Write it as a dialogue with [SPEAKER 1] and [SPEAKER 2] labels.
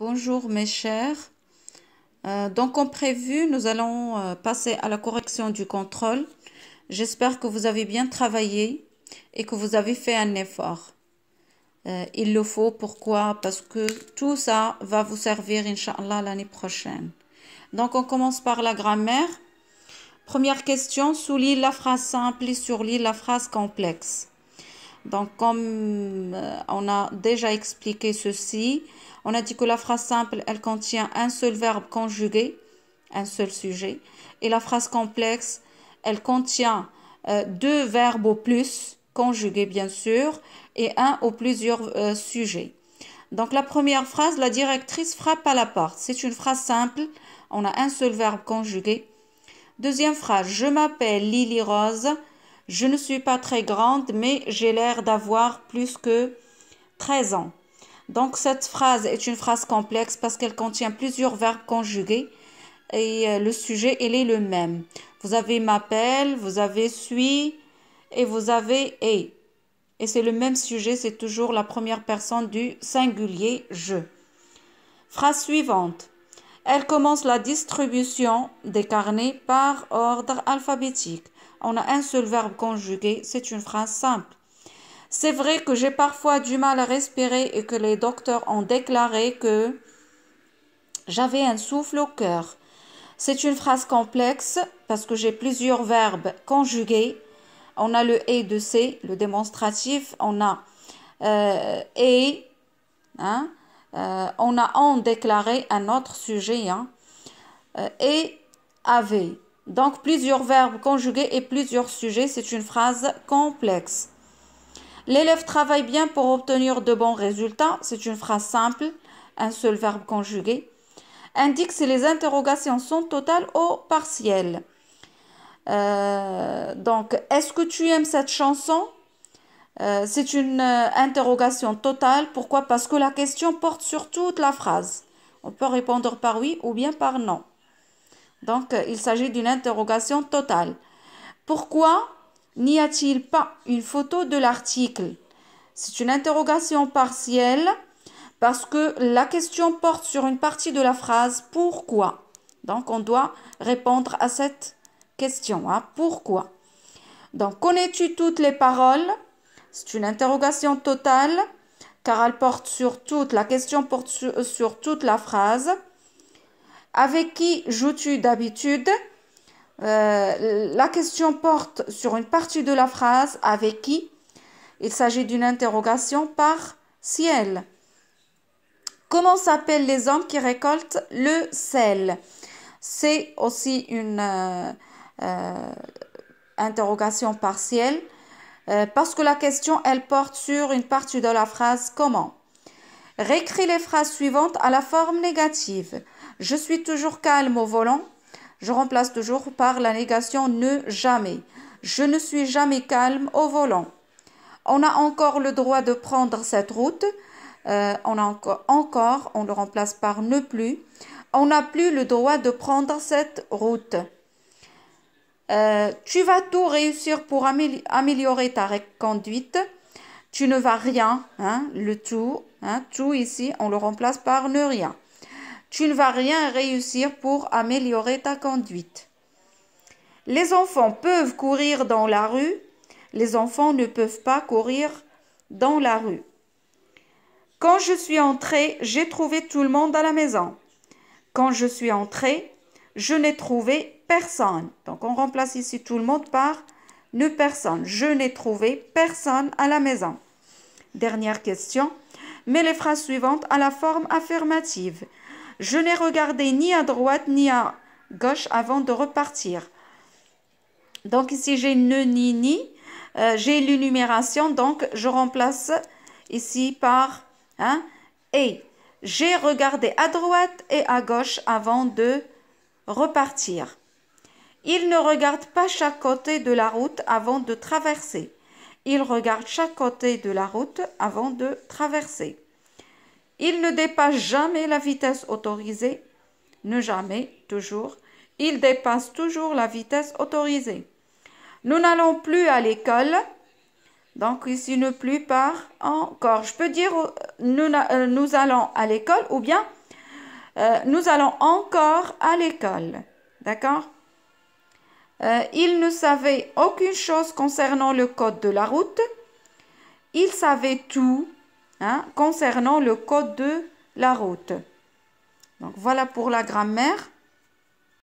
[SPEAKER 1] Bonjour mes chers. Euh, donc comme prévu, nous allons euh, passer à la correction du contrôle. J'espère que vous avez bien travaillé et que vous avez fait un effort. Euh, il le faut, pourquoi Parce que tout ça va vous servir, Inch'Allah, l'année prochaine. Donc on commence par la grammaire. Première question, souligne la phrase simple et surligne la phrase complexe. Donc, comme euh, on a déjà expliqué ceci, on a dit que la phrase simple, elle contient un seul verbe conjugué, un seul sujet. Et la phrase complexe, elle contient euh, deux verbes au plus, conjugués bien sûr, et un ou plusieurs euh, sujets. Donc la première phrase, la directrice frappe à la porte. C'est une phrase simple, on a un seul verbe conjugué. Deuxième phrase, je m'appelle Lily Rose, je ne suis pas très grande, mais j'ai l'air d'avoir plus que 13 ans. Donc cette phrase est une phrase complexe parce qu'elle contient plusieurs verbes conjugués et euh, le sujet, est le même. Vous avez m'appelle, vous avez suis et vous avez est. Et c'est le même sujet, c'est toujours la première personne du singulier je. Phrase suivante. Elle commence la distribution des carnets par ordre alphabétique. On a un seul verbe conjugué, c'est une phrase simple. C'est vrai que j'ai parfois du mal à respirer et que les docteurs ont déclaré que j'avais un souffle au cœur. C'est une phrase complexe parce que j'ai plusieurs verbes conjugués. On a le et de c », le démonstratif, on a euh, et, hein, euh, on a en déclaré un autre sujet hein. euh, et avait. Donc plusieurs verbes conjugués et plusieurs sujets, c'est une phrase complexe. L'élève travaille bien pour obtenir de bons résultats, c'est une phrase simple, un seul verbe conjugué. Indique si les interrogations sont totales ou partielles. Euh, donc, est-ce que tu aimes cette chanson euh, c'est une euh, interrogation totale. Pourquoi Parce que la question porte sur toute la phrase. On peut répondre par oui ou bien par non. Donc, euh, il s'agit d'une interrogation totale. Pourquoi n'y a-t-il pas une photo de l'article C'est une interrogation partielle parce que la question porte sur une partie de la phrase pourquoi. Donc, on doit répondre à cette question. Hein. pourquoi Donc, connais-tu toutes les paroles c'est une interrogation totale car elle porte sur toute, la question porte sur, euh, toute la phrase. Avec qui joues-tu d'habitude euh, La question porte sur une partie de la phrase avec qui. Il s'agit d'une interrogation par ciel. Comment s'appellent les hommes qui récoltent le sel C'est aussi une euh, interrogation partielle. Euh, parce que la question, elle porte sur une partie de la phrase comment. Récris les phrases suivantes à la forme négative. Je suis toujours calme au volant. Je remplace toujours par la négation ne jamais. Je ne suis jamais calme au volant. On a encore le droit de prendre cette route. Euh, on a encore, encore, on le remplace par ne plus. On n'a plus le droit de prendre cette route. Euh, tu vas tout réussir pour améliorer ta conduite. Tu ne vas rien, hein, le tout, hein, tout ici, on le remplace par ne rien. Tu ne vas rien réussir pour améliorer ta conduite. Les enfants peuvent courir dans la rue, les enfants ne peuvent pas courir dans la rue. Quand je suis entrée, j'ai trouvé tout le monde à la maison. Quand je suis entrée, je n'ai trouvé personne. Donc on remplace ici tout le monde par ne personne. Je n'ai trouvé personne à la maison. Dernière question. Mais les phrases suivantes à la forme affirmative. Je n'ai regardé ni à droite ni à gauche avant de repartir. Donc ici j'ai ne ni ni. Euh, j'ai l'énumération, donc je remplace ici par hein, et. J'ai regardé à droite et à gauche avant de repartir. Il ne regarde pas chaque côté de la route avant de traverser. Il regarde chaque côté de la route avant de traverser. Il ne dépasse jamais la vitesse autorisée. Ne jamais, toujours. Il dépasse toujours la vitesse autorisée. Nous n'allons plus à l'école. Donc ici, ne plus par encore. Je peux dire, euh, nous, allons à l'école ou bien euh, nous allons encore à l'école. D'accord euh, il ne savait aucune chose concernant le code de la route. Il savait tout hein, concernant le code de la route. Donc voilà pour la grammaire.